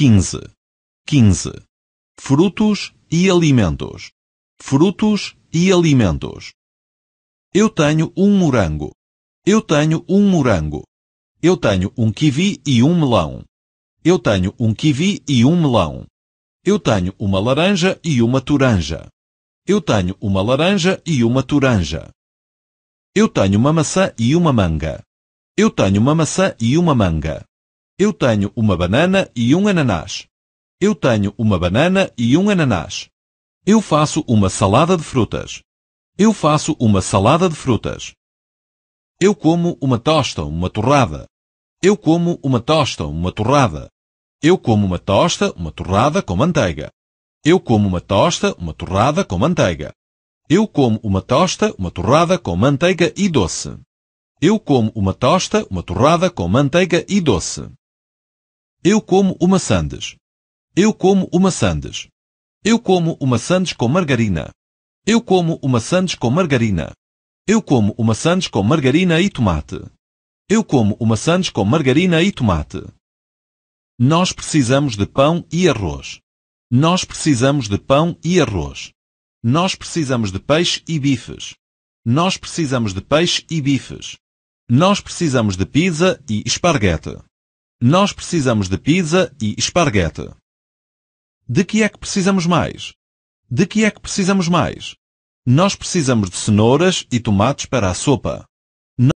15. 15. Frutos e alimentos. Frutos e alimentos. Eu tenho um morango. Eu tenho um morango. Eu tenho um kiwi e um melão. Eu tenho um kiwi e um melão. Eu tenho uma laranja e uma toranja. Eu tenho uma laranja e uma toranja. Eu tenho uma maçã e uma manga. Eu tenho uma maçã e uma manga. Eu tenho uma banana e um ananás. Eu tenho uma banana e um ananás. Eu faço uma salada de frutas. Eu faço uma salada de frutas. Eu como uma tosta, uma torrada. Eu como uma tosta, uma torrada. Eu como uma tosta, uma torrada com manteiga. Eu como uma tosta, uma torrada com manteiga. Eu como uma tosta, uma torrada com manteiga e doce. Eu como uma tosta, uma torrada com manteiga e doce. Eu como uma sandes. Eu como uma sandes. Eu como uma sandes com margarina. Eu como uma sandes com margarina. Eu como uma sandes com margarina e tomate. Eu como uma sandes com margarina e tomate. Nós precisamos de pão e arroz. Nós precisamos de pão e arroz. Nós precisamos de peixe e bifes. Nós precisamos de peixe e bifes. Nós precisamos de pizza e esparguete. Nós precisamos de pizza e esparguete. De que é que precisamos mais? De que é que precisamos mais? Nós precisamos de cenouras e tomates para a sopa.